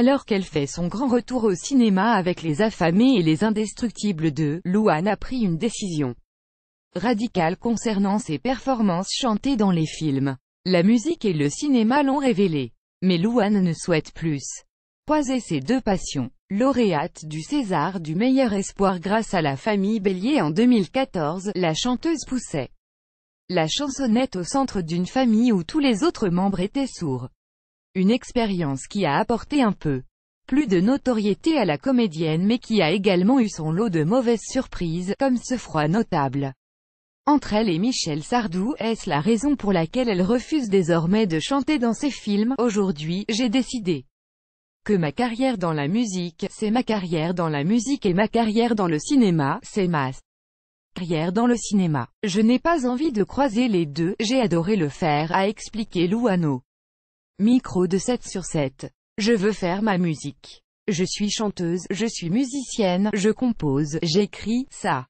Alors qu'elle fait son grand retour au cinéma avec Les Affamés et Les Indestructibles 2, Louane a pris une décision radicale concernant ses performances chantées dans les films. La musique et le cinéma l'ont révélé. Mais Louane ne souhaite plus poiser ses deux passions. Lauréate du César du meilleur espoir grâce à la famille Bélier en 2014, la chanteuse poussait la chansonnette au centre d'une famille où tous les autres membres étaient sourds. Une expérience qui a apporté un peu plus de notoriété à la comédienne mais qui a également eu son lot de mauvaises surprises, comme ce froid notable. Entre elle et Michel Sardou, est-ce la raison pour laquelle elle refuse désormais de chanter dans ses films Aujourd'hui, j'ai décidé que ma carrière dans la musique, c'est ma carrière dans la musique et ma carrière dans le cinéma, c'est ma carrière dans le cinéma. Je n'ai pas envie de croiser les deux, j'ai adoré le faire, a expliqué Louano. Micro de 7 sur 7. Je veux faire ma musique. Je suis chanteuse, je suis musicienne, je compose, j'écris, ça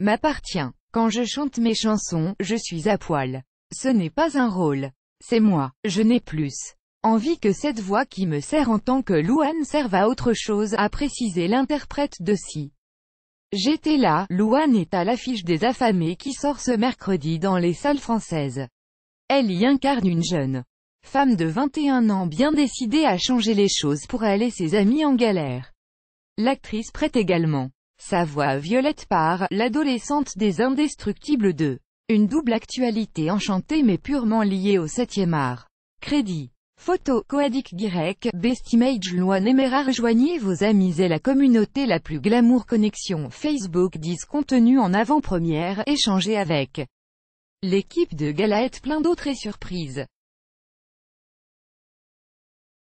m'appartient. Quand je chante mes chansons, je suis à poil. Ce n'est pas un rôle. C'est moi, je n'ai plus envie que cette voix qui me sert en tant que Louane serve à autre chose, a précisé l'interprète de Si. J'étais là, Louane est à l'affiche des affamés qui sort ce mercredi dans les salles françaises. Elle y incarne une jeune Femme de 21 ans bien décidée à changer les choses pour elle et ses amis en galère. L'actrice prête également sa voix à Violette Parr, l'adolescente des Indestructibles 2. Une double actualité enchantée mais purement liée au 7e art. Crédit. Photo, Koadik grec Best Image Loan Emera Rejoignez vos amis et la communauté la plus glamour connexion Facebook 10 contenu en avant-première, échangez avec l'équipe de Galaette plein d'autres et surprises.